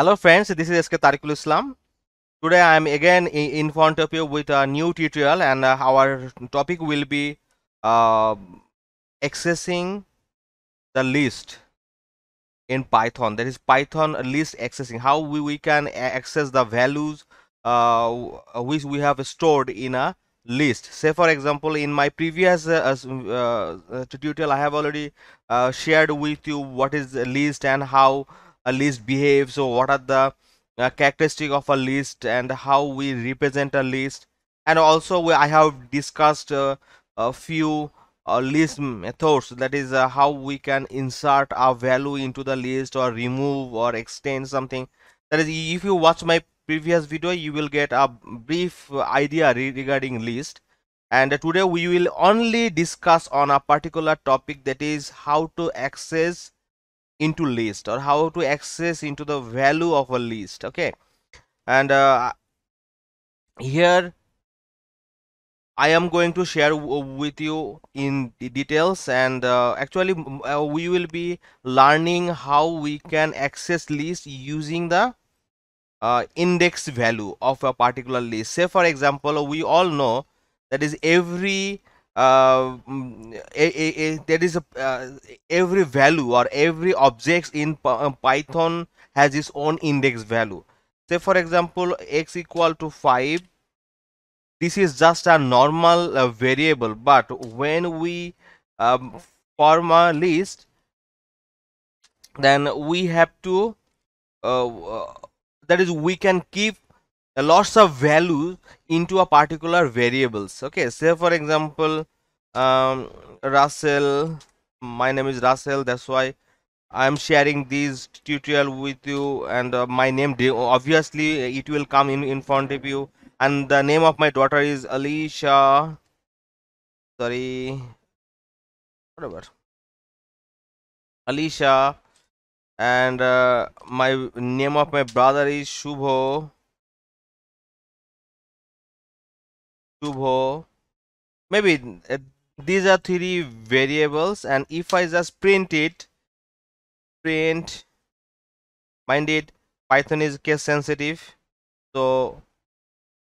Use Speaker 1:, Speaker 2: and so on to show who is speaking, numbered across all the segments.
Speaker 1: Hello friends, this is SK Tarikul Islam. Today I am again in front of you with a new tutorial and uh, our topic will be uh, accessing the list in Python. That is Python list accessing. How we, we can access the values uh, which we have stored in a list. Say for example in my previous uh, uh, uh tutorial I have already shared with you what is list and how a list behaves so what are the uh, characteristic of a list and how we represent a list and also we, i have discussed uh, a few uh, list methods that is uh, how we can insert a value into the list or remove or extend something that is if you watch my previous video you will get a brief idea re regarding list and today we will only discuss on a particular topic that is how to access into list or how to access into the value of a list okay and uh, here I am going to share with you in details and uh, actually uh, we will be learning how we can access list using the uh, index value of a particular list say for example we all know that is every uh, mm, there is a uh, every value or every objects in uh, python has its own index value say for example x equal to 5 this is just a normal uh, variable but when we um, form a list then we have to uh, that is we can keep a loss of value into a particular variables okay say for example um, Russell my name is Russell that's why I'm sharing this tutorial with you and uh, my name obviously it will come in in front of you and the name of my daughter is Alicia sorry whatever
Speaker 2: Alicia and uh, my name of my brother is Shubho Tubo.
Speaker 1: Maybe uh, these are three variables and if I just print it, print, mind it, Python is case sensitive. So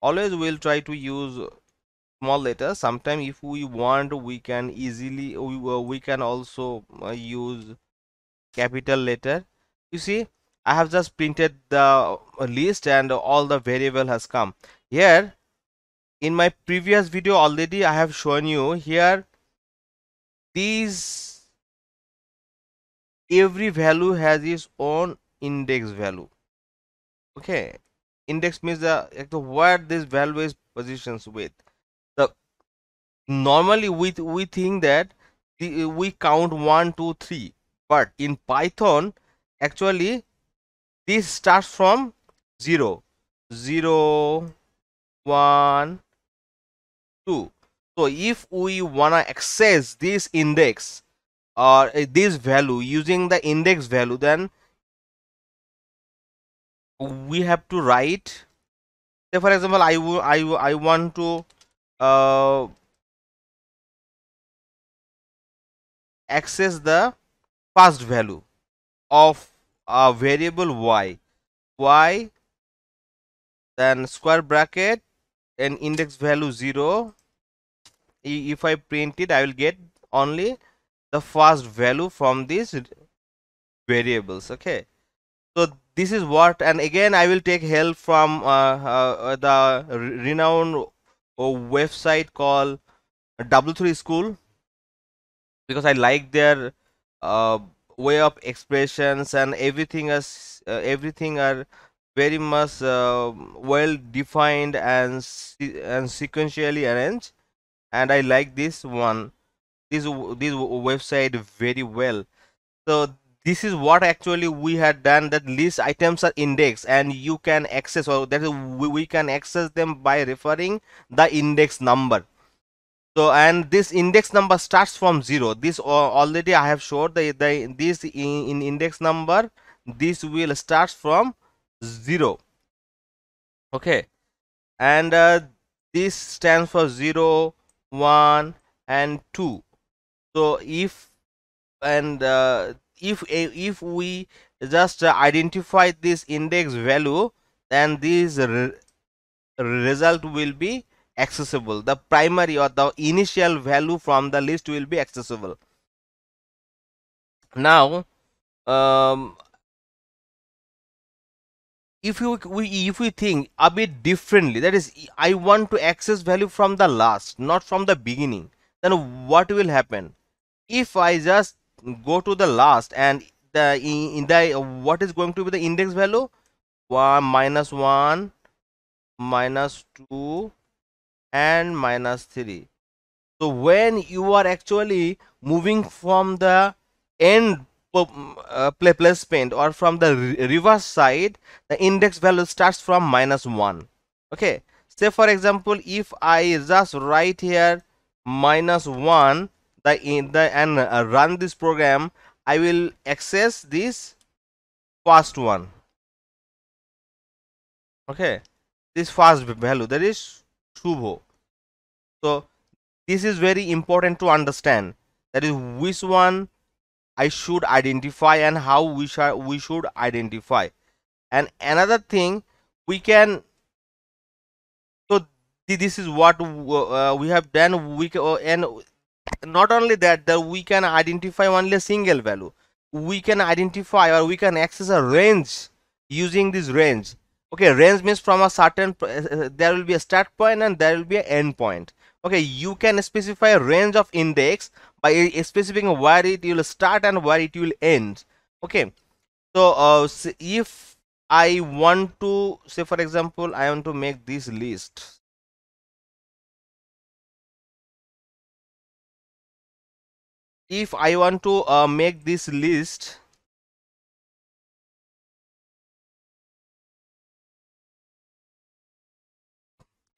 Speaker 1: always we'll try to use small letters. Sometimes if we want, we can easily, we, uh, we can also uh, use capital letter. You see, I have just printed the list and all the variable has come. Here, in my previous video already I have shown you here these every value has its own index value okay index means the, like the where this value is positions with the normally we we think that the, we count one two three but in python actually this starts from 0 0 1 2 so if we wanna access this index or uh, this value using the index value then we have to write
Speaker 2: say for example i will i will i want to uh, access the first value of a variable y y
Speaker 1: then square bracket an index value 0 if I print it I will get only the first value from these variables okay so this is what and again I will take help from uh, uh, the renowned uh, website called W3 school because I like their uh, way of expressions and everything as uh, everything are very much uh, well defined and and sequentially arranged and i like this one this this website very well so this is what actually we had done that list items are indexed and you can access or that is, we, we can access them by referring the index number so and this index number starts from zero this already i have showed the, the this in, in index number this will starts from 0 okay and uh, this stands for 0 1 and 2 so if and uh, if if we just identify this index value then this re result will be accessible the primary or the initial value from the list will be accessible now um, if you if we think a bit differently that is i want to access value from the last not from the beginning then what will happen if i just go to the last and the in the what is going to be the index value 1 minus 1 minus 2 and minus 3 so when you are actually moving from the end uh, paint, or from the reverse side the index value starts from minus 1 okay say for example if i just write here minus 1 the in the and uh, run this program i will
Speaker 2: access this first one okay this first value that is shubho so this
Speaker 1: is very important to understand that is which one I should identify and how we, should we should identify. And another thing we can so this is what uh, uh, we have done we can, uh, and not only that that we can identify only a single value we can identify or we can access a range using this range okay range means from a certain uh, uh there will be a start point and there will be an end point okay you can specify a range of index by specifying where it will start and where it will end okay so uh, if i want to say for
Speaker 2: example i want to make this list if i want to uh, make this list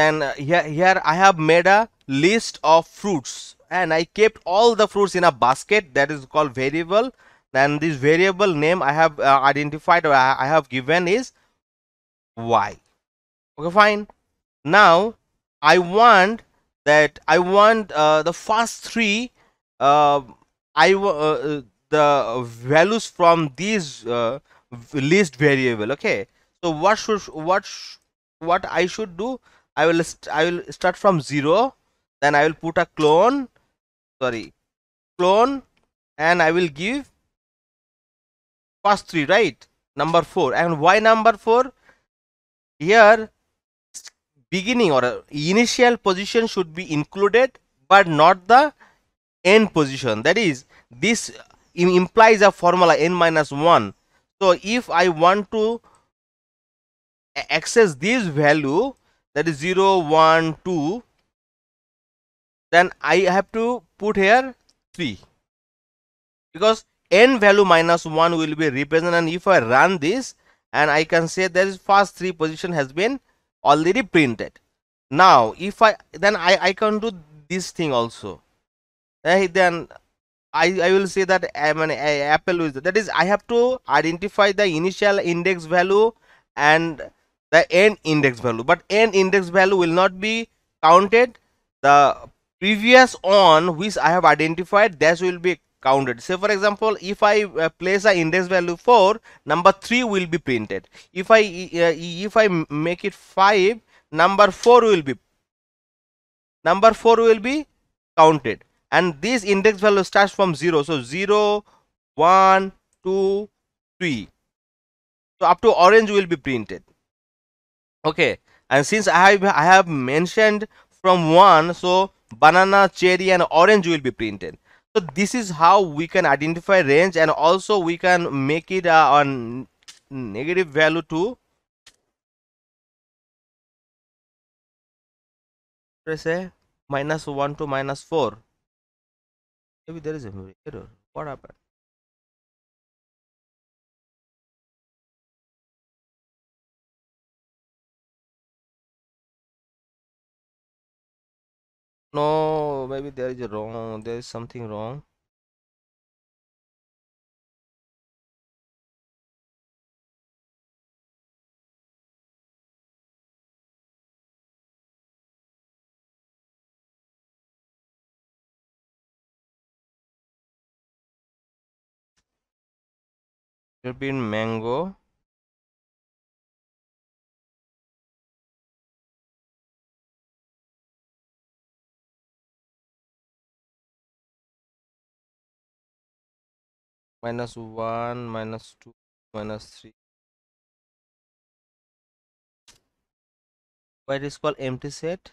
Speaker 2: then uh, here here i have made a list of
Speaker 1: fruits and I kept all the fruits in a basket that is called variable and this variable name I have uh, identified or I have given is y okay fine now I want that I want uh, the first three uh, I uh, uh, the values from these uh, list variable okay so what should what sh what I should do I will I will start from 0 then I will put a clone sorry clone and I will give first three right number four and why number four here beginning or uh, initial position should be included but not the end position that is this uh, implies a formula n minus 1 so if I want to access this value that is 0 1 2 then I have to put here 3 because n value minus 1 will be represented and if I run this and I can say that is first 3 position has been already printed now if I then I, I can do this thing also uh, then I, I will say that I mean I, Apple is that is I have to identify the initial index value and the end index value but end index value will not be counted the previous on which I have identified that will be counted say for example if I uh, place a index value 4 number 3 will be printed if I uh, if I make it 5 number 4 will be number 4 will be counted and this index value starts from 0 so 0 1 2 3 so up to orange will be printed okay and since I have I have mentioned from 1 so banana cherry and orange will be printed so this is how we can identify range and also we can make it uh, on negative value to
Speaker 2: Press us minus 1 to minus 4 maybe there is a error what happened No, maybe there is a wrong. There is something wrong. European mango minus 1 minus 2 minus 3 why it is called empty set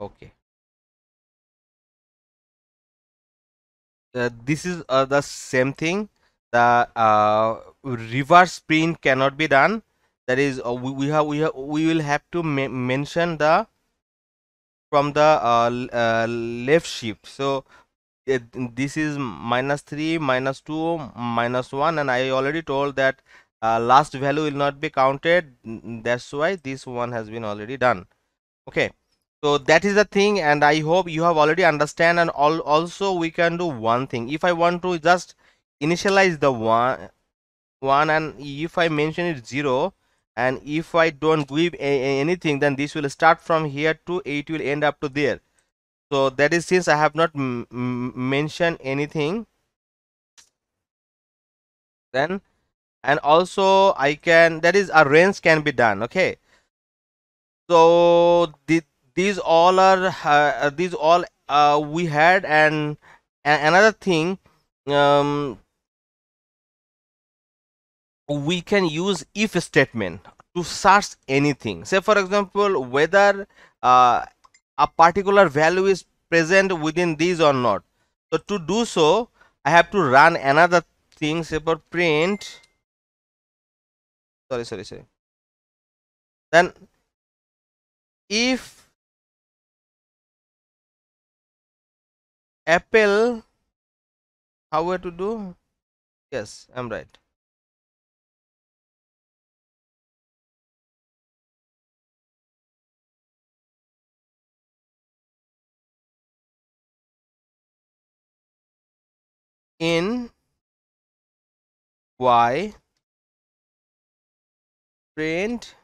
Speaker 2: okay uh, this is uh, the same
Speaker 1: thing the uh, reverse print cannot be done that is uh, we, we have we have we will have to mention the from the uh, uh left shift so this is minus 3 minus 2 minus 1 and i already told that uh, last value will not be counted that's why this one has been already done okay so that is the thing and i hope you have already understand and all also we can do one thing if i want to just initialize the one one and if i mention it zero and if i don't give anything then this will start from here to it will end up to there so that is since i have not mentioned anything then and also i can that is a range can be done okay so the, these all are uh, these all uh, we had and another thing um, we can use if statement to search anything say for example whether uh, a particular value is present within these or not so to do so i have to run another
Speaker 2: thing say for print sorry sorry sorry then if apple how we to do yes i'm right in y print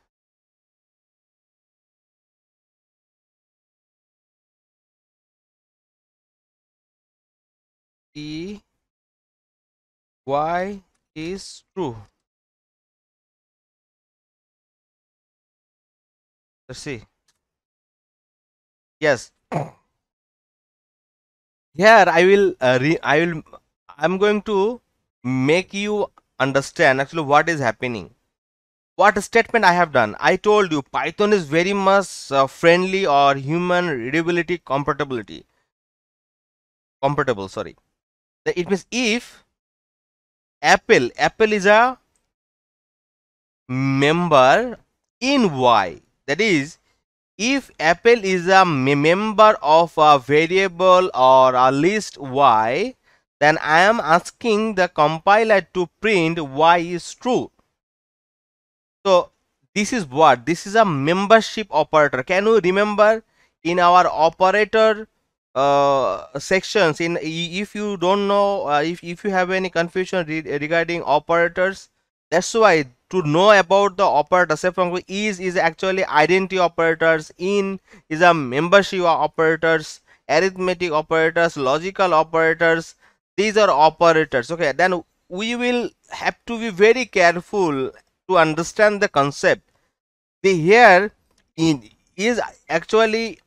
Speaker 2: y is true let's see yes here i will uh, i will i'm going to
Speaker 1: make you understand actually what is happening what statement i have done i told you python is very much uh, friendly or human readability
Speaker 2: compatibility compatible sorry it means if apple apple is a member
Speaker 1: in y that is if apple is a member of a variable or a list y then I am asking the compiler to print y is true. So this is what? This is a membership operator. Can you remember in our operator uh, sections in if you don't know uh, if, if you have any confusion re regarding operators that's why to know about the operator say for is is actually identity operators in is a membership operators arithmetic operators logical operators these are operators okay then we will have to be very careful to understand the concept the here is actually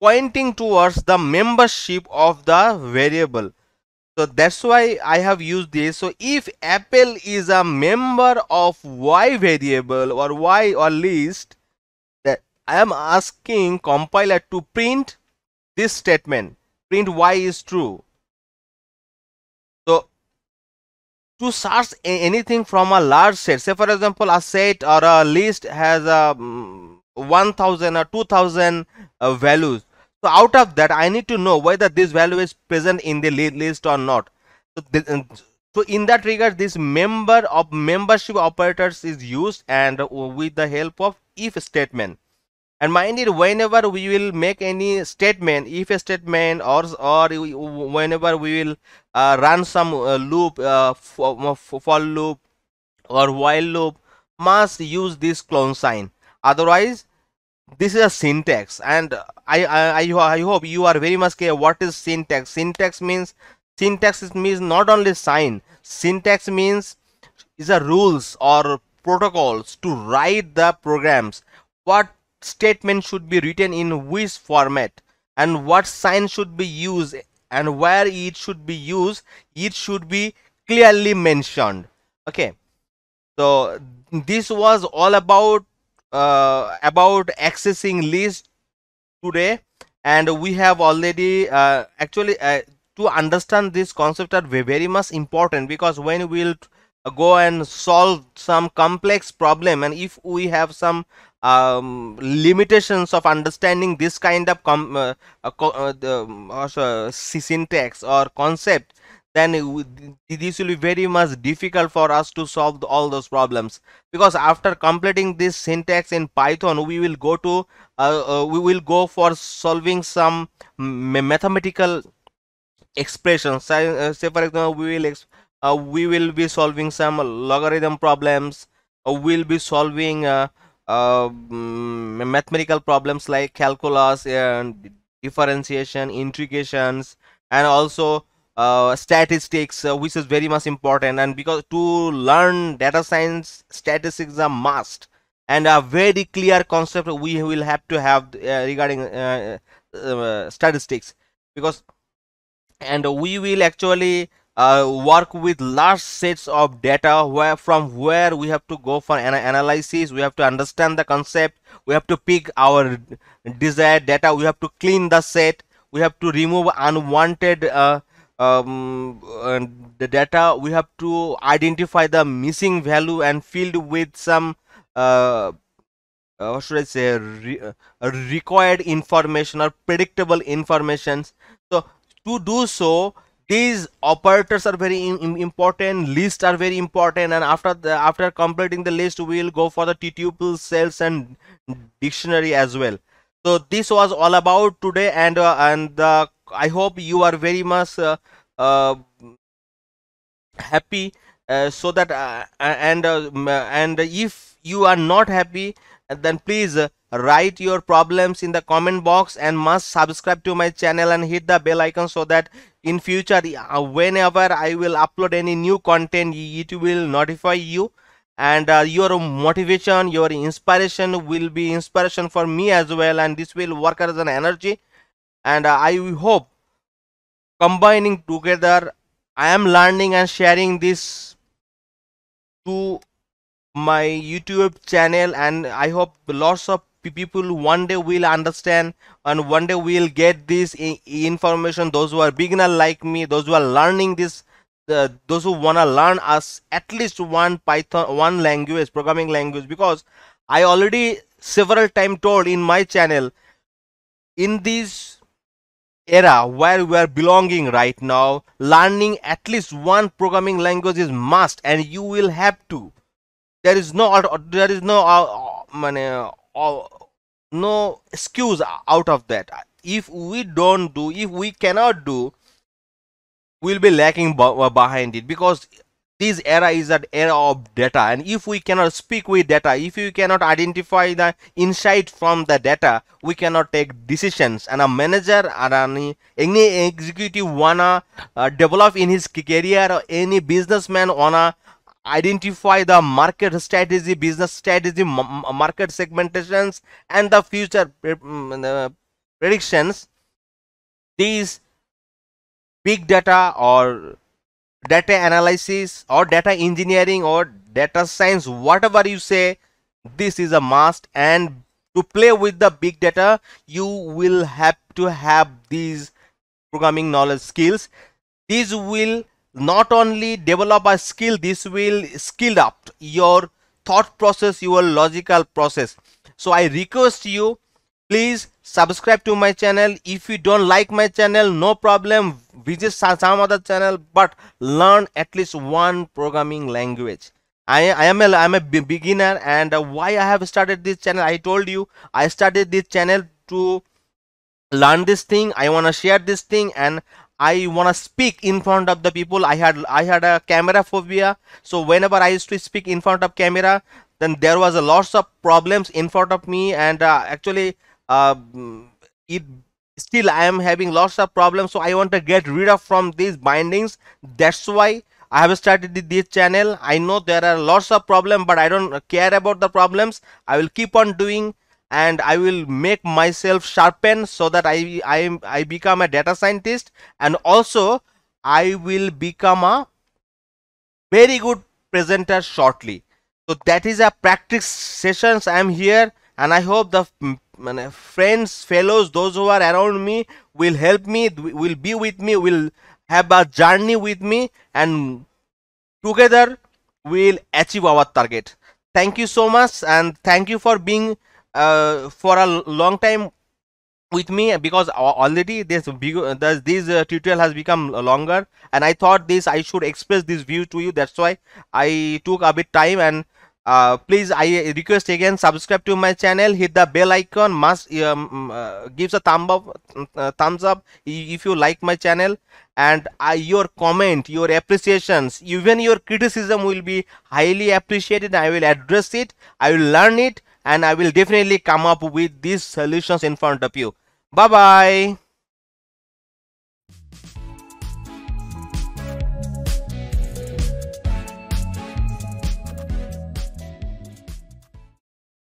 Speaker 1: pointing towards the membership of the variable so that's why i have used this so if apple is a member of y variable or y or list that i am asking compiler to print this statement print y is true to search anything from a large set say for example a set or a list has a uh, mm, 1000 or 2000 uh, values so out of that i need to know whether this value is present in the list or not so, uh, so in that regard this member of membership operators is used and uh, with the help of if statement and mind it whenever we will make any statement if a statement or or whenever we will uh, run some uh, loop uh, for loop or while loop must use this clone sign otherwise this is a syntax and I, I i hope you are very much clear what is syntax syntax means syntax means not only sign syntax means is a rules or protocols to write the programs what statement should be written in which format and what sign should be used and where it should be used it should be clearly mentioned okay so this was all about uh, about accessing list today and we have already uh, actually uh, to understand this concept are very much important because when we'll go and solve some complex problem and if we have some um, limitations of understanding this kind of com uh, uh, uh, um, uh syntax or concept then this will be very much difficult for us to solve all those problems because after completing this syntax in python we will go to uh, uh, we will go for solving some mathematical expressions say, uh, say for example we will uh, we will be solving some logarithm problems we'll be solving um, mathematical problems like calculus and differentiation, integrations, and also uh, statistics, uh, which is very much important. And because to learn data science, statistics are must, and a very clear concept we will have to have uh, regarding uh, uh, statistics, because and we will actually uh, work with large sets of data where from where we have to go for an analysis we have to understand the concept we have to pick our desired data we have to clean the set we have to remove unwanted uh, um, uh, the data we have to identify the missing value and filled with some uh, uh, what should I say re required information or predictable informations so to do so these operators are very important lists are very important and after the after completing the list we'll go for the tutuple cells and dictionary as well so this was all about today and uh, and uh, i hope you are very much uh, uh happy uh, so that uh, and and if you are not happy then please uh, write your problems in the comment box and must subscribe to my channel and hit the bell icon so that in future uh, whenever i will upload any new content it will notify you and uh, your motivation your inspiration will be inspiration for me as well and this will work as an energy and uh, i hope combining together i am learning and sharing this to my youtube channel and i hope lots of people one day will understand and one day will get this information those who are beginner like me those who are learning this uh, those who wanna learn us at least one python one language programming language because i already several time told in my channel in this era where we are belonging right now learning at least one programming language is must and you will have to there is no there is no uh uh, uh, uh, no excuse out of that if we don't do if we cannot do we'll be lacking uh, behind it because this era is an era of data and if we cannot speak with data if we cannot identify the insight from the data we cannot take decisions and a manager or any, any executive wanna uh, develop in his career or any businessman wanna identify the market strategy, business strategy, market segmentations, and the future mm, predictions. These big data or data analysis or data engineering or data science, whatever you say, this is a must. And to play with the big data, you will have to have these programming knowledge skills. These will not only develop a skill this will skill up your thought process your logical process so i request you please subscribe to my channel if you don't like my channel no problem visit some other channel but learn at least one programming language I, I am a, I'm a beginner and why I have started this channel I told you I started this channel to learn this thing I want to share this thing and I wanna speak in front of the people. I had I had a camera phobia. So whenever I used to speak in front of camera, then there was a lots of problems in front of me, and uh, actually, uh, it still I am having lots of problems. So I want to get rid of from these bindings. That's why I have started this channel. I know there are lots of problems, but I don't care about the problems. I will keep on doing and I will make myself sharpen so that I, I, I become a data scientist and also I will become a very good presenter shortly. So that is a practice sessions I am here and I hope the mm, mm, friends, fellows, those who are around me will help me, will be with me, will have a journey with me and together we'll achieve our target. Thank you so much and thank you for being uh, for a long time with me because already this uh, this, this uh, tutorial has become longer and i thought this i should express this view to you that's why i took a bit time and uh, please i request again subscribe to my channel hit the bell icon must um, uh, gives a thumb up uh, thumbs up if you like my channel and your comment your appreciations even your criticism will be highly appreciated i will address it i will learn it and I will definitely come up with these solutions in front of you. Bye-bye.